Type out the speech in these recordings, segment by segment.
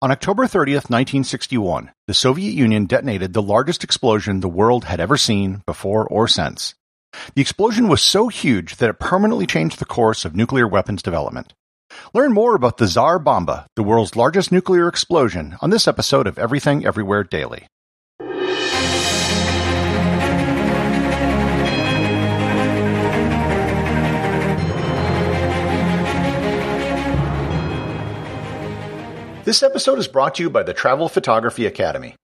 On October 30th, 1961, the Soviet Union detonated the largest explosion the world had ever seen before or since. The explosion was so huge that it permanently changed the course of nuclear weapons development. Learn more about the Tsar Bomba, the world's largest nuclear explosion, on this episode of Everything Everywhere Daily. This episode is brought to you by the Travel Photography Academy.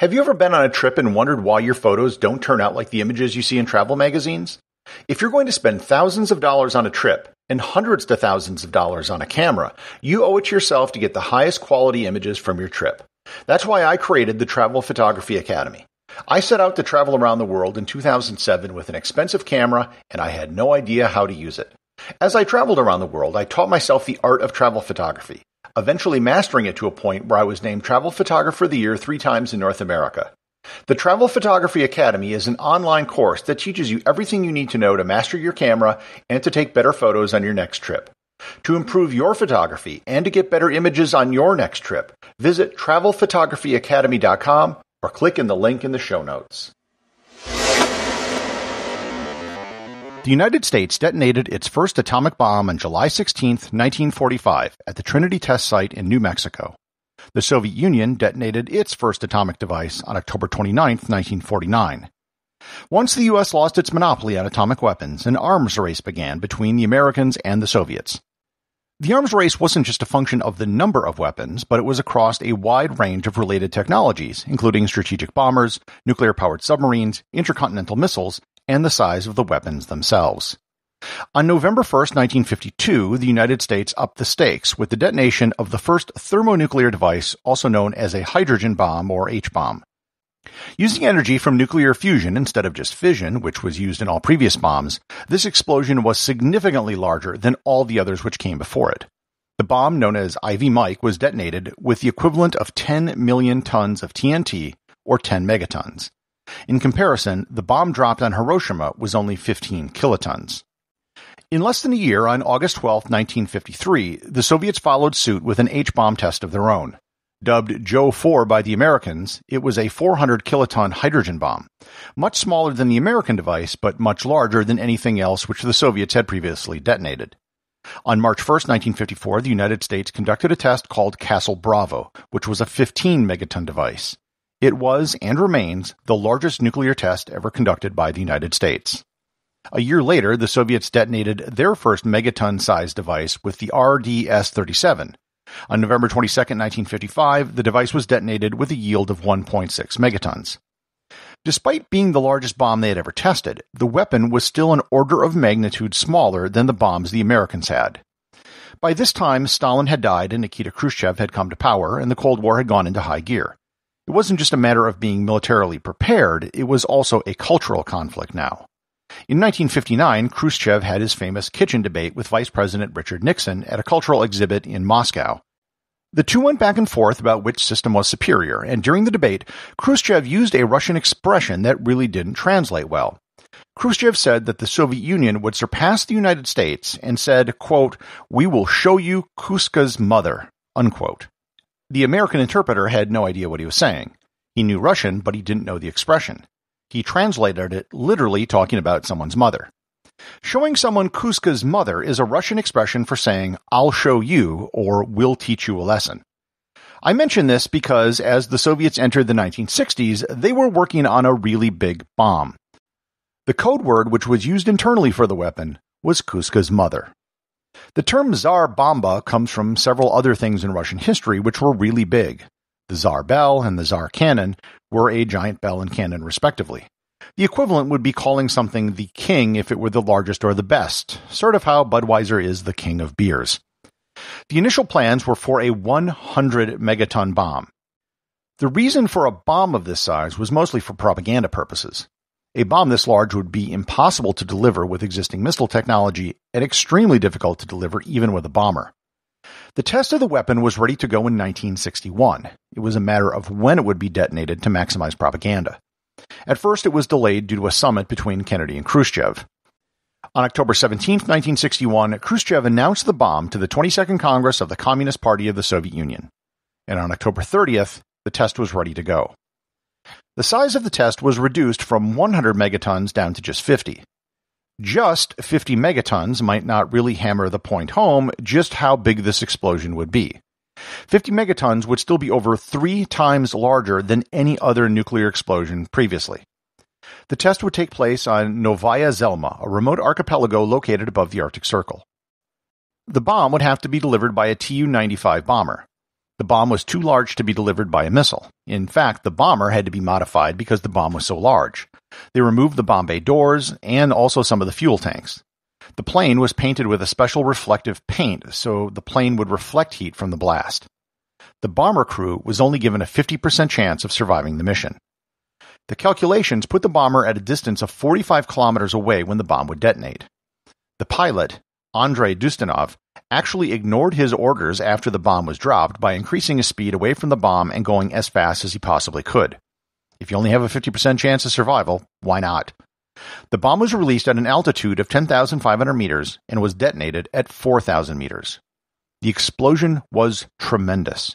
Have you ever been on a trip and wondered why your photos don't turn out like the images you see in travel magazines? If you're going to spend thousands of dollars on a trip and hundreds to thousands of dollars on a camera, you owe it to yourself to get the highest quality images from your trip. That's why I created the Travel Photography Academy. I set out to travel around the world in 2007 with an expensive camera, and I had no idea how to use it. As I traveled around the world, I taught myself the art of travel photography, eventually mastering it to a point where I was named Travel Photographer of the Year three times in North America. The Travel Photography Academy is an online course that teaches you everything you need to know to master your camera and to take better photos on your next trip. To improve your photography and to get better images on your next trip, visit travelphotographyacademy.com or click in the link in the show notes. The United States detonated its first atomic bomb on July 16, 1945, at the Trinity Test Site in New Mexico. The Soviet Union detonated its first atomic device on October 29, 1949. Once the U.S. lost its monopoly on atomic weapons, an arms race began between the Americans and the Soviets. The arms race wasn't just a function of the number of weapons, but it was across a wide range of related technologies, including strategic bombers, nuclear powered submarines, intercontinental missiles, and the size of the weapons themselves. On November 1, 1952, the United States upped the stakes with the detonation of the first thermonuclear device, also known as a hydrogen bomb or H bomb. Using energy from nuclear fusion instead of just fission, which was used in all previous bombs, this explosion was significantly larger than all the others which came before it. The bomb, known as Ivy Mike, was detonated with the equivalent of 10 million tons of TNT, or 10 megatons. In comparison, the bomb dropped on Hiroshima was only 15 kilotons. In less than a year, on August 12, 1953, the Soviets followed suit with an H bomb test of their own. Dubbed Joe 4 by the Americans, it was a 400 kiloton hydrogen bomb, much smaller than the American device, but much larger than anything else which the Soviets had previously detonated. On March 1, 1954, the United States conducted a test called Castle Bravo, which was a 15 megaton device. It was, and remains, the largest nuclear test ever conducted by the United States. A year later, the Soviets detonated their first megaton sized device with the RDS 37. On November 22, 1955, the device was detonated with a yield of 1.6 megatons. Despite being the largest bomb they had ever tested, the weapon was still an order of magnitude smaller than the bombs the Americans had. By this time, Stalin had died and Nikita Khrushchev had come to power, and the Cold War had gone into high gear. It wasn't just a matter of being militarily prepared, it was also a cultural conflict now. In 1959, Khrushchev had his famous kitchen debate with Vice President Richard Nixon at a cultural exhibit in Moscow. The two went back and forth about which system was superior, and during the debate, Khrushchev used a Russian expression that really didn't translate well. Khrushchev said that the Soviet Union would surpass the United States and said, quote, We will show you Kuska's mother. Unquote. The American interpreter had no idea what he was saying. He knew Russian, but he didn't know the expression. He translated it literally talking about someone's mother. Showing someone Kuska's mother is a Russian expression for saying, I'll show you, or we'll teach you a lesson. I mention this because as the Soviets entered the 1960s, they were working on a really big bomb. The code word which was used internally for the weapon was Kuska's mother. The term Tsar Bomba comes from several other things in Russian history which were really big. The Tsar Bell and the Tsar Cannon were a giant bell and cannon, respectively. The equivalent would be calling something the king if it were the largest or the best, sort of how Budweiser is the king of beers. The initial plans were for a 100 megaton bomb. The reason for a bomb of this size was mostly for propaganda purposes. A bomb this large would be impossible to deliver with existing missile technology and extremely difficult to deliver even with a bomber. The test of the weapon was ready to go in 1961. It was a matter of when it would be detonated to maximize propaganda. At first, it was delayed due to a summit between Kennedy and Khrushchev. On October 17, 1961, Khrushchev announced the bomb to the 22nd Congress of the Communist Party of the Soviet Union. And on October 30th, the test was ready to go. The size of the test was reduced from 100 megatons down to just 50. Just 50 megatons might not really hammer the point home just how big this explosion would be. 50 megatons would still be over three times larger than any other nuclear explosion previously. The test would take place on Novaya Zelma, a remote archipelago located above the Arctic Circle. The bomb would have to be delivered by a Tu 95 bomber. The bomb was too large to be delivered by a missile. In fact, the bomber had to be modified because the bomb was so large. They removed the bomb bay doors and also some of the fuel tanks. The plane was painted with a special reflective paint so the plane would reflect heat from the blast. The bomber crew was only given a 50% chance of surviving the mission. The calculations put the bomber at a distance of 45 kilometers away when the bomb would detonate. The pilot, Andrei Ustinov, actually ignored his orders after the bomb was dropped by increasing his speed away from the bomb and going as fast as he possibly could. If you only have a 50% chance of survival, why not? The bomb was released at an altitude of 10,500 meters and was detonated at 4,000 meters. The explosion was tremendous.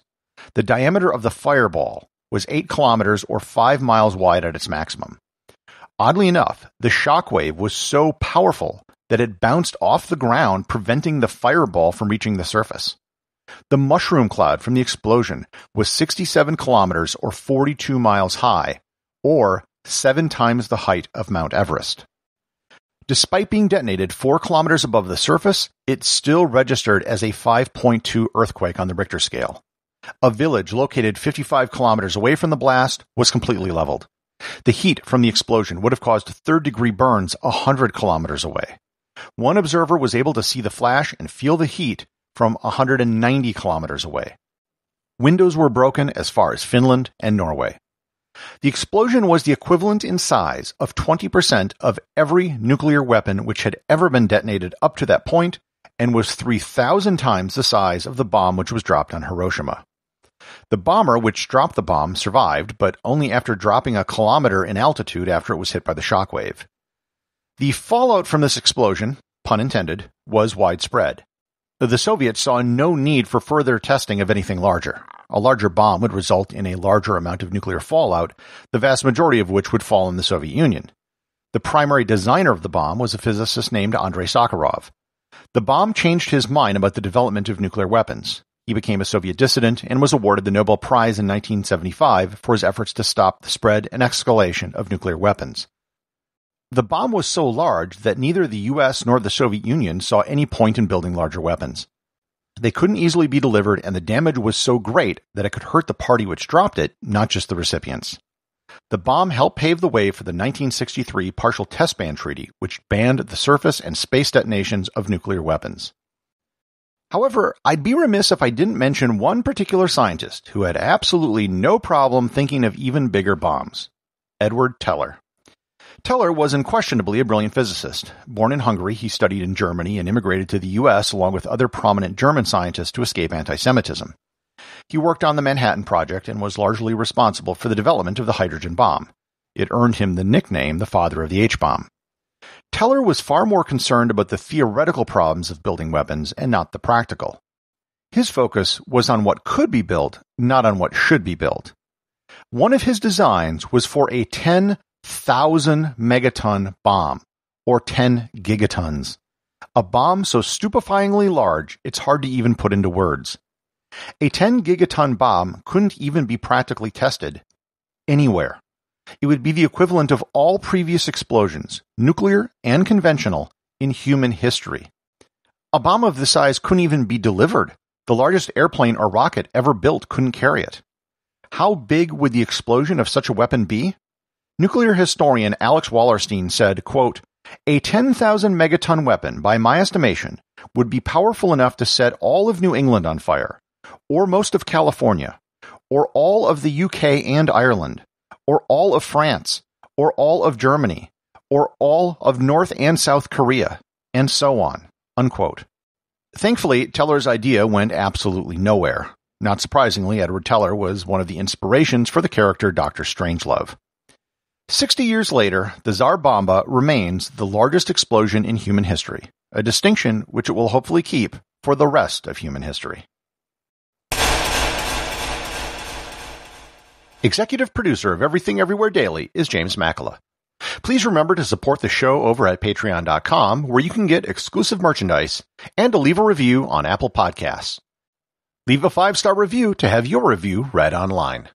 The diameter of the fireball was 8 kilometers or 5 miles wide at its maximum. Oddly enough, the shock wave was so powerful that had bounced off the ground, preventing the fireball from reaching the surface. The mushroom cloud from the explosion was 67 kilometers or 42 miles high, or seven times the height of Mount Everest. Despite being detonated four kilometers above the surface, it still registered as a 5.2 earthquake on the Richter scale. A village located 55 kilometers away from the blast was completely leveled. The heat from the explosion would have caused third degree burns 100 kilometers away one observer was able to see the flash and feel the heat from 190 kilometers away. Windows were broken as far as Finland and Norway. The explosion was the equivalent in size of 20% of every nuclear weapon which had ever been detonated up to that point and was 3,000 times the size of the bomb which was dropped on Hiroshima. The bomber which dropped the bomb survived, but only after dropping a kilometer in altitude after it was hit by the shockwave. The fallout from this explosion, pun intended, was widespread. The Soviets saw no need for further testing of anything larger. A larger bomb would result in a larger amount of nuclear fallout, the vast majority of which would fall in the Soviet Union. The primary designer of the bomb was a physicist named Andrei Sakharov. The bomb changed his mind about the development of nuclear weapons. He became a Soviet dissident and was awarded the Nobel Prize in 1975 for his efforts to stop the spread and escalation of nuclear weapons. The bomb was so large that neither the US nor the Soviet Union saw any point in building larger weapons. They couldn't easily be delivered, and the damage was so great that it could hurt the party which dropped it, not just the recipients. The bomb helped pave the way for the 1963 Partial Test Ban Treaty, which banned the surface and space detonations of nuclear weapons. However, I'd be remiss if I didn't mention one particular scientist who had absolutely no problem thinking of even bigger bombs Edward Teller. Teller was unquestionably a brilliant physicist. Born in Hungary, he studied in Germany and immigrated to the U.S. along with other prominent German scientists to escape anti Semitism. He worked on the Manhattan Project and was largely responsible for the development of the hydrogen bomb. It earned him the nickname the father of the H bomb. Teller was far more concerned about the theoretical problems of building weapons and not the practical. His focus was on what could be built, not on what should be built. One of his designs was for a 10 thousand megaton bomb, or 10 gigatons. A bomb so stupefyingly large it's hard to even put into words. A 10 gigaton bomb couldn't even be practically tested anywhere. It would be the equivalent of all previous explosions, nuclear and conventional, in human history. A bomb of this size couldn't even be delivered. The largest airplane or rocket ever built couldn't carry it. How big would the explosion of such a weapon be? Nuclear historian Alex Wallerstein said, quote, a 10,000 megaton weapon, by my estimation, would be powerful enough to set all of New England on fire, or most of California, or all of the UK and Ireland, or all of France, or all of Germany, or all of North and South Korea, and so on. Unquote. Thankfully, Teller's idea went absolutely nowhere. Not surprisingly, Edward Teller was one of the inspirations for the character Dr. Strangelove. Sixty years later, the Tsar Bomba remains the largest explosion in human history, a distinction which it will hopefully keep for the rest of human history. Executive producer of Everything Everywhere Daily is James Makala. Please remember to support the show over at patreon.com where you can get exclusive merchandise and to leave a review on Apple Podcasts. Leave a five-star review to have your review read online.